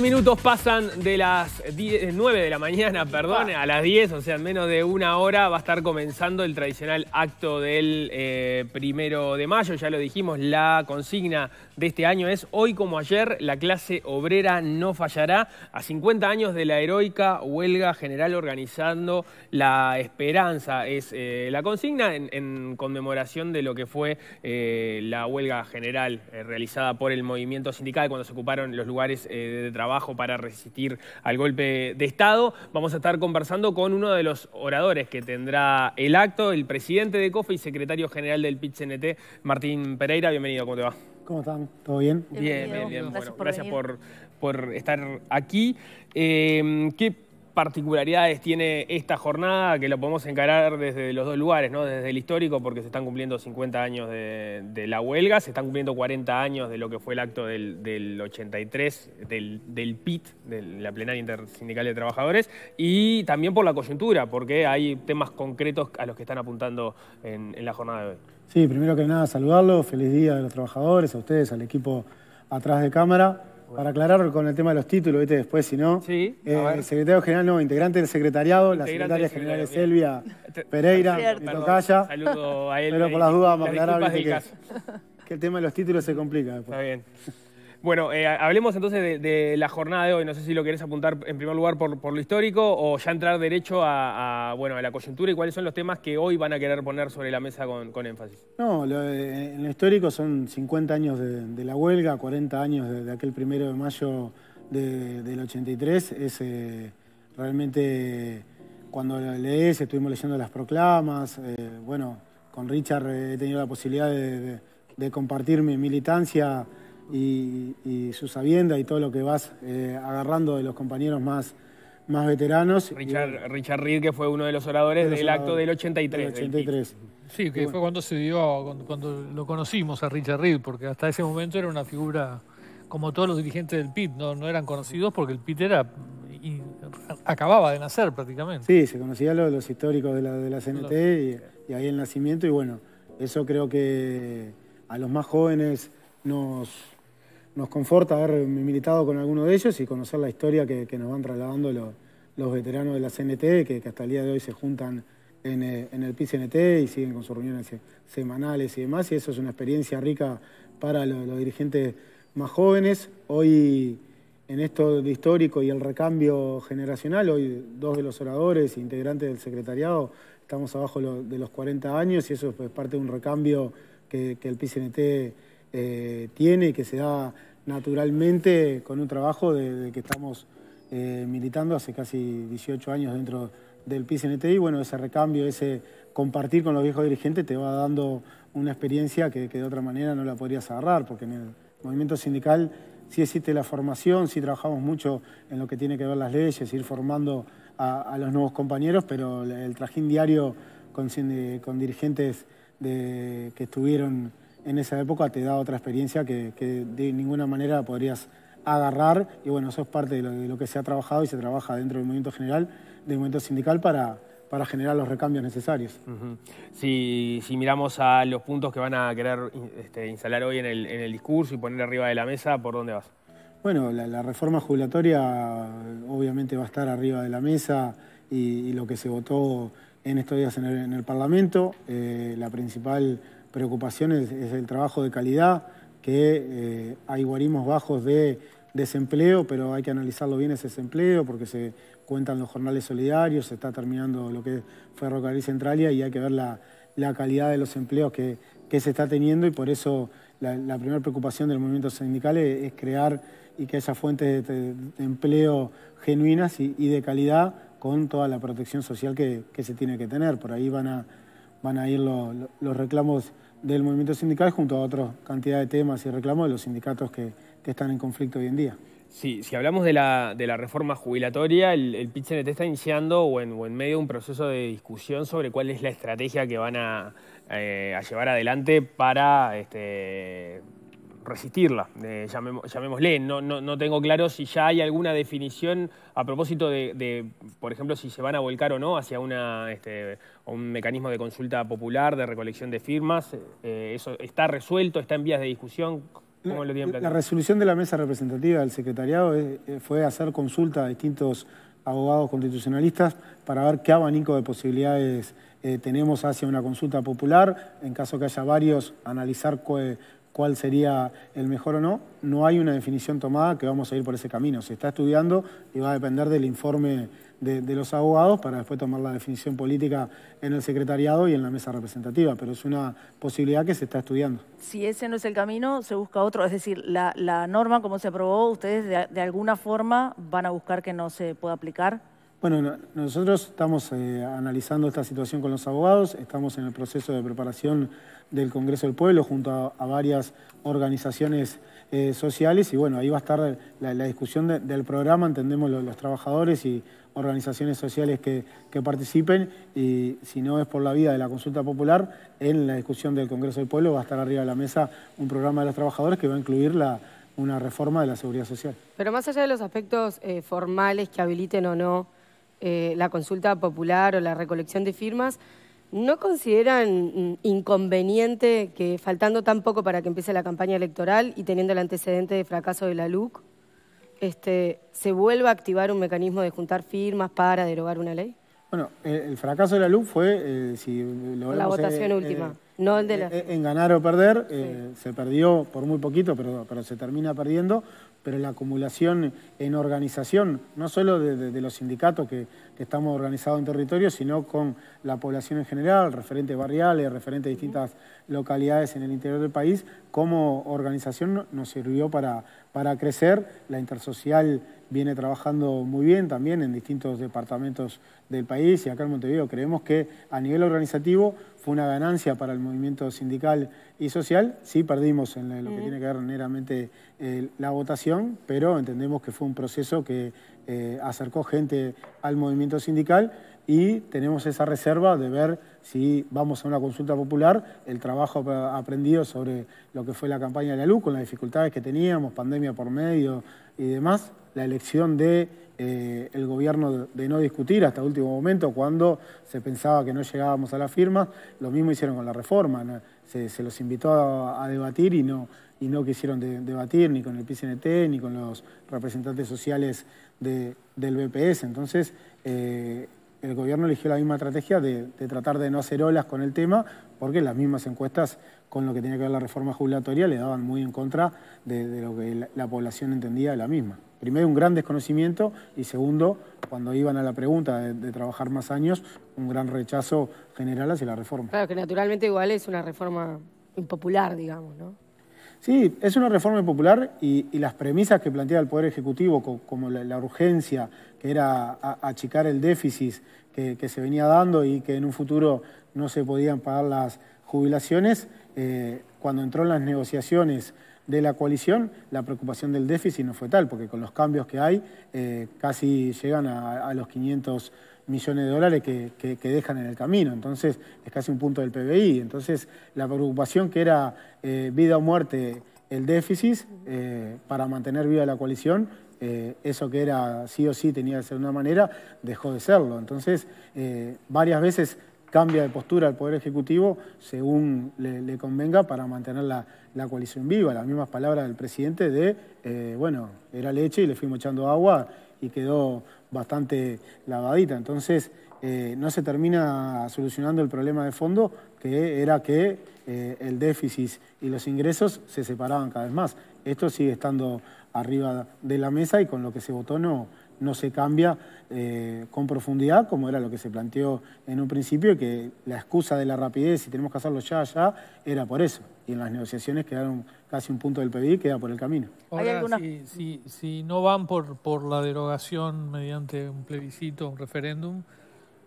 minutos pasan de las 9 de la mañana, perdón, a las 10, o sea, en menos de una hora va a estar comenzando el tradicional acto del eh, primero de mayo. Ya lo dijimos, la consigna de este año es hoy como ayer, la clase obrera no fallará. A 50 años de la heroica huelga general organizando la esperanza es eh, la consigna en, conmemoración de lo que fue eh, la huelga general realizada por el movimiento sindical cuando se ocuparon los lugares de trabajo trabajo para resistir al golpe de Estado. Vamos a estar conversando con uno de los oradores que tendrá el acto, el presidente de COFE y secretario general del pit Martín Pereira. Bienvenido, ¿cómo te va? ¿Cómo están? ¿Todo bien? Bien, bien, bien. Gracias, por, por, estar aquí. Eh, ¿qué particularidades tiene esta jornada que lo podemos encarar desde los dos lugares, ¿no? desde el histórico porque se están cumpliendo 50 años de, la huelga, se están cumpliendo 40 años de lo que fue el acto del, 83, del, PIT, de la Plenaria Intersindical de Trabajadores, y también por la coyuntura, porque hay temas concretos a los que están apuntando en, la jornada de hoy. Sí, primero que nada saludarlo, feliz día a los trabajadores, a ustedes, al equipo atrás de cámara. Para aclarar con el tema de los títulos, viste después, si no. el eh, secretario general, no, integrante del secretariado, la secretaria general es Elvia Pereira, mi tocaya. Saludo a él. Pero por eh, las dudas más a aclarar, que, que el tema de los títulos se complica después. Está bien. Bueno, eh, hablemos entonces de, la jornada de hoy. No sé si lo querés apuntar en primer lugar por, lo histórico o ya entrar derecho a, bueno, la coyuntura y cuáles son los temas que hoy van a querer poner sobre la mesa con, énfasis. No, eh, en lo histórico son 50 años de, la huelga, 40 años de, aquel primero de mayo del 83. Es eh, realmente cuando lees, estuvimos leyendo las proclamas. bueno, con Richard he tenido la posibilidad de compartir mi militancia y, su sabienda y todo lo que vas eh, agarrando de los compañeros más, más veteranos. Richard, Reed, que fue uno de los oradores del acto del 83. 83. Sí, que fue cuando se dio, cuando, lo conocimos a Richard Reed, porque hasta ese momento era una figura, como todos los dirigentes del PIT, no, no eran conocidos porque el PIT era y acababa de nacer prácticamente. Sí, se conocía lo los históricos de la, de la CNT y, ahí el nacimiento y bueno, eso creo que a los más jóvenes nos, nos conforta haber militado con alguno de ellos y conocer la historia que, nos van trasladando los, veteranos de la CNT, que, hasta el día de hoy se juntan en, eh, el PCNT y siguen con sus reuniones semanales y demás. Y eso es una experiencia rica para los, dirigentes más jóvenes. Hoy, en esto de histórico y el recambio generacional, hoy dos de los oradores, integrantes del secretariado, estamos abajo de los 40 años y eso es pues, parte de un recambio que, que el PCNT eh, tiene y que se da naturalmente con un trabajo de, que estamos eh, militando hace casi 18 años dentro del y Bueno, ese recambio, ese compartir con los viejos dirigentes te va dando una experiencia que, de otra manera no la podrías agarrar, porque en el movimiento sindical sí existe la formación, sí trabajamos mucho en lo que tiene que ver las leyes, ir formando a, los nuevos compañeros, pero el trajín diario con, dirigentes que estuvieron en esa época te da otra experiencia que, de ninguna manera podrías agarrar. Y bueno, eso es parte de lo, que se ha trabajado y se trabaja dentro del movimiento general, del movimiento sindical, para, para generar los recambios necesarios. si, miramos a los puntos que van a querer este, instalar hoy en el, discurso y poner arriba de la mesa, ¿por dónde vas? Bueno, la, reforma jubilatoria obviamente va a estar arriba de la mesa y, lo que se votó en estos días en el, Parlamento. Eh, la principal Preocupaciones es, el trabajo de calidad, que eh, hay guarimos bajos de desempleo, pero hay que analizarlo bien ese desempleo porque se cuentan los jornales solidarios, se está terminando lo que es Ferrocarril Centralia y hay que ver la, calidad de los empleos que, se está teniendo y por eso la, primera preocupación del movimiento sindical es, crear y que haya fuentes de, empleo genuinas y, de calidad con toda la protección social que, que se tiene que tener. Por ahí van a van a ir los reclamos del movimiento sindical junto a otra cantidad de temas y reclamos de los sindicatos que, están en conflicto hoy en día. Sí, si hablamos de la, reforma jubilatoria, el, el está iniciando o en, o medio de un proceso de discusión sobre cuál es la estrategia que van a, eh, llevar adelante para este, resistirla, eh, llamémosle. No, no, tengo claro si ya hay alguna definición a propósito de, por ejemplo, si se van a volcar o no hacia una, este, un mecanismo de consulta popular, de recolección de firmas. Eh, ¿Eso está resuelto? ¿Está en vías de discusión? lo tienen La resolución de la mesa representativa del secretariado eh, fue hacer consulta a distintos abogados constitucionalistas para ver qué abanico de posibilidades tenemos hacia una consulta popular, en caso que haya varios, analizar cuál sería el mejor o no, no hay una definición tomada que vamos a ir por ese camino. Se está estudiando y va a depender del informe de, los abogados para después tomar la definición política en el secretariado y en la mesa representativa, pero es una posibilidad que se está estudiando. Si ese no es el camino, se busca otro. Es decir, la, norma como se aprobó, ustedes de alguna forma van a buscar que no se pueda aplicar. Bueno, nosotros estamos eh, analizando esta situación con los abogados, estamos en el proceso de preparación del Congreso del Pueblo junto a, varias organizaciones eh, sociales y bueno, ahí va a estar la, discusión del programa, entendemos los trabajadores y organizaciones sociales que, participen y si no es por la vida de la consulta popular, en la discusión del Congreso del Pueblo va a estar arriba de la mesa un programa de los trabajadores que va a incluir una reforma de la seguridad social. Pero más allá de los aspectos eh, formales que habiliten o no eh, la consulta popular o la recolección de firmas, ¿no consideran mm, inconveniente que faltando tan poco para que empiece la campaña electoral y teniendo el antecedente de fracaso de la LUC, este, se vuelva a activar un mecanismo de juntar firmas para derogar una ley? Bueno, eh, el fracaso de la LUC fue, eh, si lo La votación última, no el de la... En ganar o perder, se perdió por muy poquito, pero, pero se termina perdiendo pero la acumulación en organización, no solo de, los sindicatos que, estamos organizados en territorio, sino con la población en general, referentes barriales, referentes de distintas localidades en el interior del país, como organización nos sirvió para, para crecer. La intersocial viene trabajando muy bien también en distintos departamentos del país y acá en Montevideo creemos que a nivel organizativo fue una ganancia para el movimiento sindical y social. Sí perdimos en lo que tiene que ver meramente eh, la votación, pero entendemos que fue un proceso que eh, acercó gente al movimiento sindical y tenemos esa reserva de ver si vamos a una consulta popular, el trabajo aprendido sobre lo que fue la campaña de la luz, con las dificultades que teníamos, pandemia por medio y demás, la elección de eh, el gobierno de no discutir hasta último momento, cuando se pensaba que no llegábamos a la firma, lo mismo hicieron con la reforma. Se, los invitó a, debatir y no, y no quisieron debatir ni con el PCNT ni con los representantes sociales del BPS. Entonces, eh, el gobierno eligió la misma estrategia de, tratar de no hacer olas con el tema, porque las mismas encuestas con lo que tenía que ver la reforma jubilatoria le daban muy en contra de, lo que la población entendía de la misma primero, un gran desconocimiento y segundo, cuando iban a la pregunta de, trabajar más años, un gran rechazo general hacia la reforma. Claro, que naturalmente igual es una reforma impopular, digamos, ¿no? Sí, es una reforma impopular y, las premisas que plantea el Poder Ejecutivo, como la, urgencia que era achicar el déficit que, se venía dando y que en un futuro no se podían pagar las jubilaciones, eh, cuando entró en las negociaciones de la coalición, la preocupación del déficit no fue tal, porque con los cambios que hay eh, casi llegan a, los 500 millones de dólares que, dejan en el camino, entonces es casi un punto del PBI, entonces la preocupación que era eh, vida o muerte el déficit eh, para mantener viva la coalición eso que era sí o sí tenía que ser una manera, dejó de serlo. Entonces, varias veces cambia de postura el Poder Ejecutivo según le, convenga para mantener la, coalición viva. Las mismas palabras del presidente de, eh, bueno, era leche y le fuimos echando agua y quedó bastante lavadita. Entonces, eh, no se termina solucionando el problema de fondo, que era que eh, el déficit y los ingresos se separaban cada vez más. Esto sigue estando arriba de la mesa y con lo que se votó no, no se cambia eh, con profundidad, como era lo que se planteó en un principio, que la excusa de la rapidez, si tenemos que hacerlo ya, ya, era por eso. Y en las negociaciones quedaron casi un punto del PBI, queda por el camino. Ahora, si, no van por, por la derogación mediante un plebiscito, un referéndum,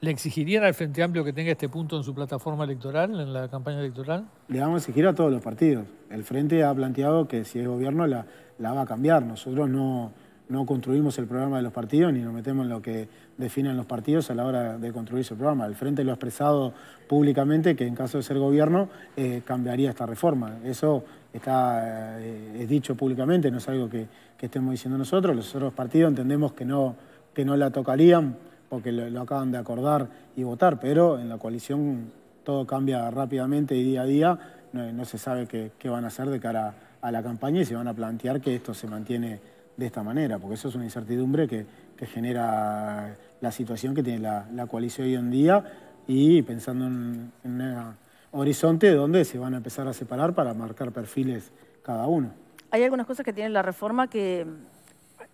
¿Le exigirían al Frente Amplio que tenga este punto en su plataforma electoral, en la campaña electoral? Le vamos a exigir a todos los partidos. El Frente ha planteado que si es gobierno la, la va a cambiar. Nosotros no, no construimos el programa de los partidos ni nos metemos en lo que definan los partidos a la hora de construir su programa. El Frente lo ha expresado públicamente que en caso de ser gobierno eh, cambiaría esta reforma. Eso está, eh, es dicho públicamente, no es algo que, estemos diciendo nosotros. Los otros partidos entendemos que no, que no la tocarían porque lo, acaban de acordar y votar, pero en la coalición todo cambia rápidamente y día a día. No, se sabe qué, qué, van a hacer de cara a la campaña y se van a plantear que esto se mantiene de esta manera, porque eso es una incertidumbre que, genera la situación que tiene la, coalición hoy en día y pensando en, un horizonte donde se van a empezar a separar para marcar perfiles cada uno. Hay algunas cosas que tiene la reforma que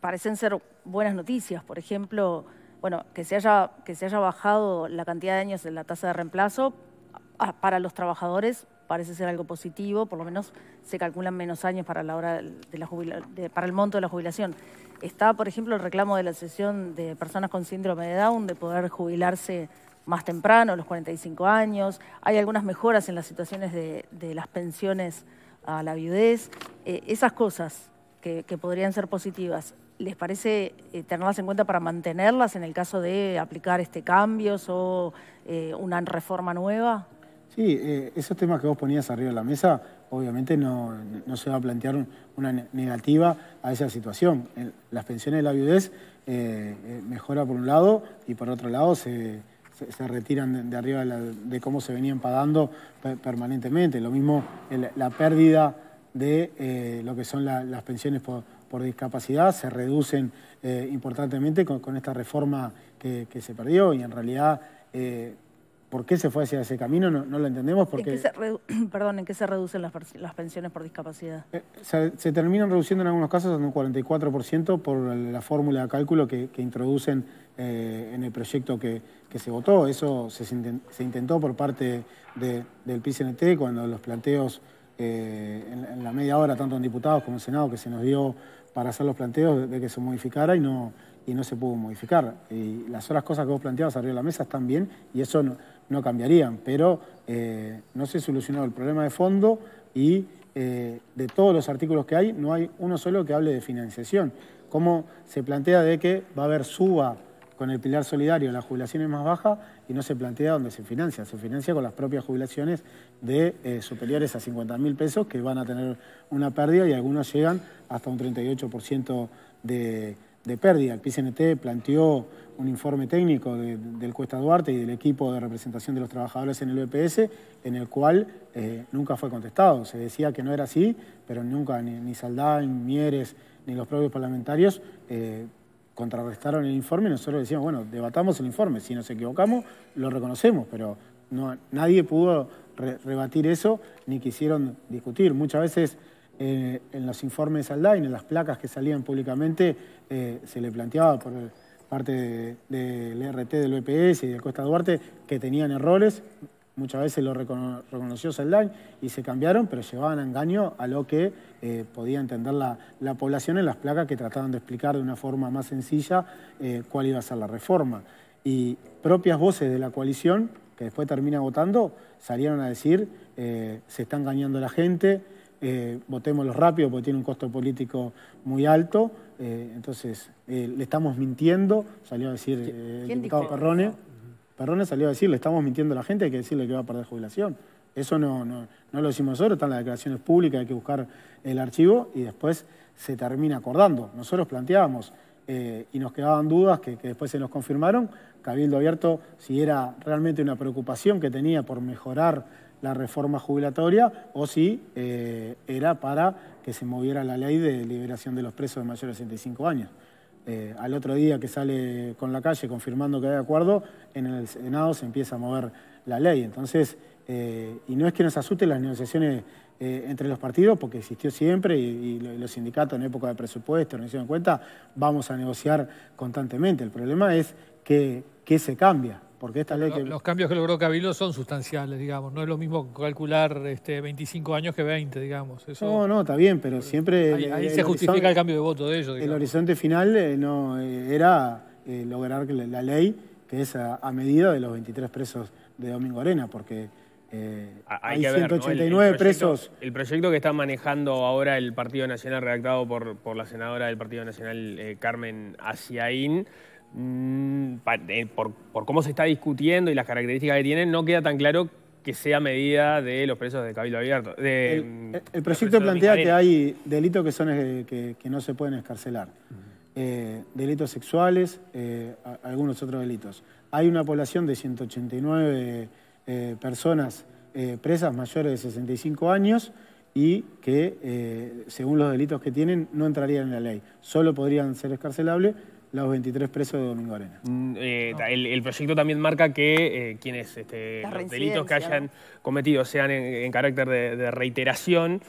parecen ser buenas noticias, por ejemplo, bueno, que se haya, que se haya bajado la cantidad de años en la tasa de reemplazo ah, para los trabajadores parece ser algo positivo, por lo menos se calculan menos años para, la hora de la para el monto de la jubilación. Está, por ejemplo, el reclamo de la sesión de Personas con Síndrome de Down de poder jubilarse más temprano, los 45 años. Hay algunas mejoras en las situaciones de, las pensiones a la viudez. Eh, esas cosas que, podrían ser positivas, ¿les parece eh, tenerlas en cuenta para mantenerlas en el caso de aplicar este cambios o eh, una reforma nueva? Sí, eh, esos temas que vos ponías arriba de la mesa, obviamente no, se va a plantear una negativa a esa situación. Las pensiones de la viudez eh, eh, mejora por un lado y por otro lado se, retiran de, arriba de, cómo se venían pagando permanentemente. Lo mismo la pérdida de lo que son las pensiones por, discapacidad se reducen importantemente con, esta reforma que, que, se perdió y en realidad por qué se fue hacia ese camino no, lo entendemos porque... ¿En qué se Perdón, ¿en qué se reducen las, pensiones por discapacidad? Eh, se, terminan reduciendo en algunos casos en un 44% por la fórmula de cálculo que, introducen eh, en el proyecto que, se votó. Eso se, intentó por parte del PCNT cuando los planteos eh, en, la media hora, tanto en diputados como en Senado, que se nos dio para hacer los planteos de, que se modificara y no, y no se pudo modificar. Y las otras cosas que vos planteabas arriba de la mesa están bien y eso no, no cambiarían, pero eh, no se solucionó el problema de fondo y eh, de todos los artículos que hay, no hay uno solo que hable de financiación. Cómo se plantea de que va a haber suba con el pilar solidario, en las jubilaciones más bajas y no se plantea dónde se financia, se financia con las propias jubilaciones de eh, superiores a 50 mil pesos que van a tener una pérdida y algunos llegan hasta un 38% de de pérdida. El PCNT planteó un informe técnico del Cuesta Duarte y del equipo de representación de los trabajadores en el BPS, e en el cual eh, nunca fue contestado. Se decía que no era así, pero nunca ni, Saldán, ni Mieres, ni los propios parlamentarios eh, contrarrestaron el informe. nosotros decíamos, bueno, debatamos el informe. Si nos equivocamos, lo reconocemos, pero no, nadie pudo rebatir eso ni quisieron discutir. Muchas veces eh, en los informes SALDAIN, en las placas que salían públicamente, eh, se le planteaba por parte del de, RT, del EPS y de Costa Duarte que tenían errores. Muchas veces lo reconoció Saldain y se cambiaron, pero llevaban a engaño a lo que eh, podía entender la, población en las placas que trataban de explicar de una forma más sencilla cuál iba a ser la reforma. Y propias voces de la coalición, que después termina votando, salieron a decir se está engañando la gente, eh, votémoslo rápido porque tiene un costo político muy alto. Eh, entonces, eh, le estamos mintiendo, salió a decir el diputado Perrone. Perrone salió a decir, le estamos mintiendo a la gente, hay que decirle que va a perder jubilación. Eso no, no, no lo decimos nosotros, están las declaraciones públicas, hay que buscar el archivo y después se termina acordando. Nosotros planteábamos eh, y nos quedaban dudas que, después se nos confirmaron. cabiendo Abierto, si era realmente una preocupación que tenía por mejorar la reforma jubilatoria o si eh, era para que se moviera la ley de liberación de los presos de mayores de 65 años. Eh, al otro día que sale con la calle confirmando que hay acuerdo, en el Senado se empieza a mover la ley. Entonces, y no es que nos asusten las negociaciones eh, entre los partidos, porque existió siempre y, los sindicatos en época de presupuesto, no hicieron cuenta, vamos a negociar constantemente. El problema es que, que se cambia. Porque esta ley Los cambios que logró Cabildo son sustanciales, digamos. No es lo mismo calcular 25 este, años que 20, digamos. No, no, está bien, pero siempre... Ahí, se justifica el cambio de voto de ellos. El horizonte final eh, no, eh, era lograr la, la, ley, que es a medida de los 23 presos de Domingo Arena, porque eh, hay, 189 presos. El proyecto que está manejando ahora el Partido Nacional, redactado por, la senadora del Partido Nacional, eh, Carmen Asiaín, mm, eh, por, cómo se está discutiendo y las características que tiene, no queda tan claro que sea medida de los presos de Cabildo Abierto. el, mm, proyecto plantea que hay delitos que, son, que, no se pueden escarcelar. delitos sexuales, algunos otros delitos. Hay una población de 189 eh, personas eh, presas mayores de 65 años y que, eh, según los delitos que tienen, no entrarían en la ley. Solo podrían ser escarcelables los 23 presos de Domingo Arena. Mm, el, proyecto también marca que quienes este, los delitos que hayan cometido sean en, carácter de reiteración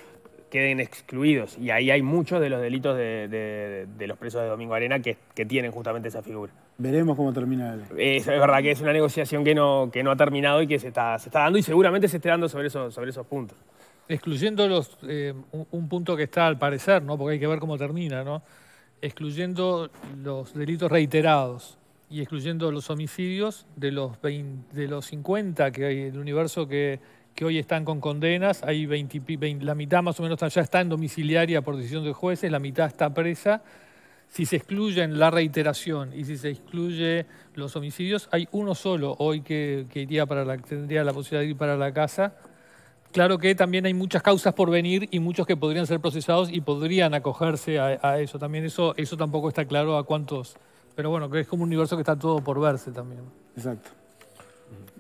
queden excluidos. Y ahí hay muchos de los delitos de, los presos de Domingo Arena que, tienen justamente esa figura. Veremos cómo termina. El... Es, verdad que es una negociación que no, que no ha terminado y que se está, dando y seguramente se esté dando sobre, eso, sobre esos puntos. Excluyendo los, eh, un, punto que está al parecer, ¿no? porque hay que ver cómo termina, ¿no? excluyendo los delitos reiterados y excluyendo los homicidios de los, de los 50 que hay, en el universo que que hoy están con condenas, hay la mitad más o menos ya está en domiciliaria por decisión de jueces, la mitad está presa. Si se excluyen la reiteración y si se excluye los homicidios, hay uno solo hoy que, iría para la, tendría la posibilidad de ir para la casa. Claro que también hay muchas causas por venir y muchos que podrían ser procesados y podrían acogerse a, a eso. También eso, eso tampoco está claro a cuántos. Pero bueno, que es como un universo que está todo por verse también. Exacto.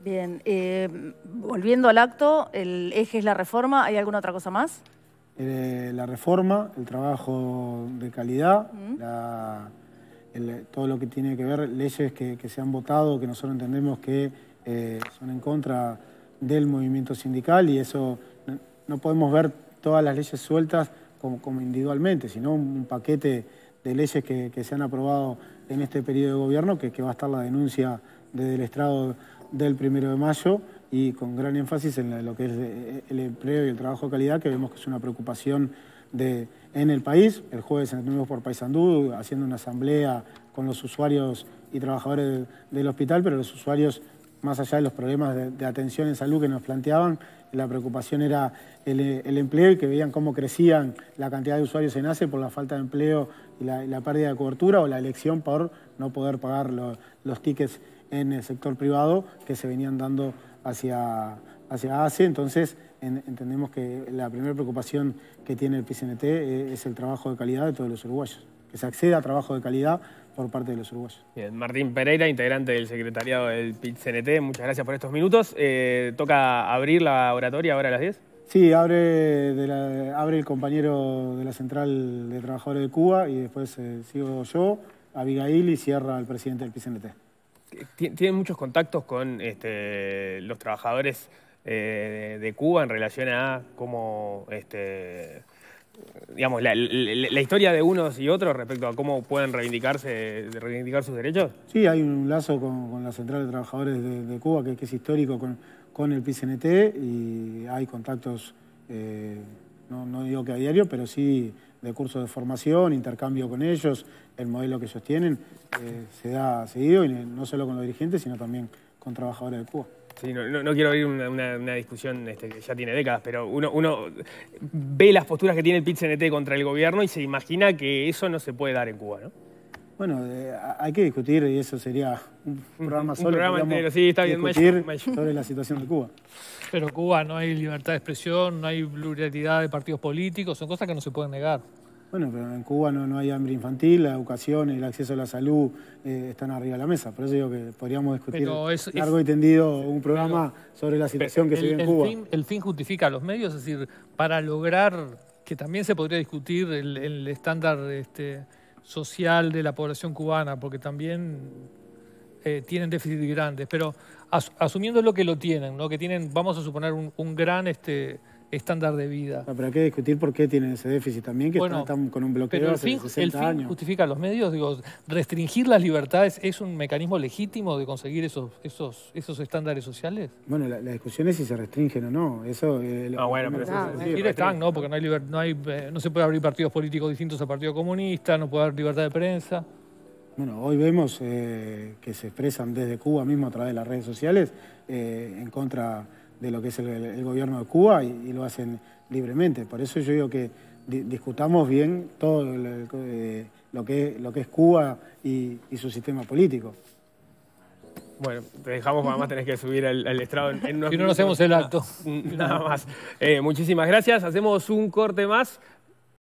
Bien, eh, volviendo al acto, el eje es la reforma, ¿hay alguna otra cosa más? Eh, la reforma, el trabajo de calidad, todo lo que tiene que ver, leyes que, se han votado, que nosotros entendemos que eh, son en contra del movimiento sindical y eso no, podemos ver todas las leyes sueltas como, individualmente, sino un, paquete de leyes que, se han aprobado en este periodo de gobierno, que, que va a estar la denuncia desde el estrado del primero de mayo y con gran énfasis en lo que es eh, el empleo y el trabajo de calidad, que vemos que es una preocupación de, en el país. El jueves estuvimos por Paysandú haciendo una asamblea con los usuarios y trabajadores del, hospital, pero los usuarios, más allá de los problemas de, atención en salud que nos planteaban, la preocupación era el, empleo y que veían cómo crecían la cantidad de usuarios en ACE por la falta de empleo y la, pérdida de cobertura o la elección por no poder pagar los tickets en el sector privado que se venían dando hacia, hacia Entonces, entendemos que la primera preocupación que tiene el PCNT eh, es el trabajo de calidad de todos los uruguayos, que se acceda a trabajo de calidad por parte de los uruguayos. Bien, Martín Pereira, integrante del secretariado del PCNT, muchas gracias por estos minutos. Eh, ¿Toca abrir la oratoria ahora a las 10? Sí, abre, abre el compañero de la Central de Trabajadores de Cuba y después eh, sigo yo, Abigail, y cierra el presidente del PCNT tienen muchos contactos con este, los trabajadores eh, de Cuba en relación a cómo, este, digamos, la, historia de unos y otros respecto a cómo pueden reivindicarse, reivindicar sus derechos? Sí, hay un lazo con, la Central de Trabajadores de, Cuba que, es histórico con, el PCNT y hay contactos, eh, no, digo que a diario, pero sí de cursos de formación, intercambio con ellos, el modelo que ellos tienen eh, se da seguido, y no solo con los dirigentes, sino también con trabajadores de Cuba. Sí, no, quiero abrir una, discusión este, que ya tiene décadas, pero uno, uno, ve las posturas que tiene el pit contra el gobierno y se imagina que eso no se puede dar en Cuba, ¿no? Bueno, eh, hay que discutir, y eso sería un programa solo. Discutir sobre la situación de Cuba. Pero Cuba no hay libertad de expresión, no hay pluralidad de partidos políticos, son cosas que no se pueden negar. Bueno, pero en Cuba no, hay hambre infantil, la educación, y el acceso a la salud eh, están arriba de la mesa. Por eso digo que podríamos discutir largo y tendido un programa sobre la situación que se vive en Cuba. el fin justifica a los medios, es decir, para lograr que también se podría discutir el, estándar... Este, social de la población cubana, porque también eh, tienen déficit grandes, pero asumiendo lo que lo tienen, ¿no? que tienen, vamos a suponer, un, un gran... Este, estándar de vida. Ah, pero hay que discutir por qué tienen ese déficit también, que están, con un bloqueo de hace 60 el fin justifica los medios, digo, restringir las libertades es un mecanismo legítimo de conseguir esos, esos, esos estándares sociales. Bueno, la, discusión es si se restringen o no. Eso, eh, bueno, pero es, están, ¿no? Porque no hay, eh, no se puede abrir partidos políticos distintos a Partido Comunista, no puede haber libertad de prensa. Bueno, hoy vemos eh, que se expresan desde Cuba mismo a través de las redes sociales en contra de lo que es el, gobierno de Cuba y, lo hacen libremente. Por eso yo digo que discutamos bien todo eh, lo, que, lo que es Cuba y, su sistema político. Bueno, te dejamos, mamá, tenés que subir al, estrado Si no, no hacemos el acto. Nada más. Eh, muchísimas gracias. Hacemos un corte más.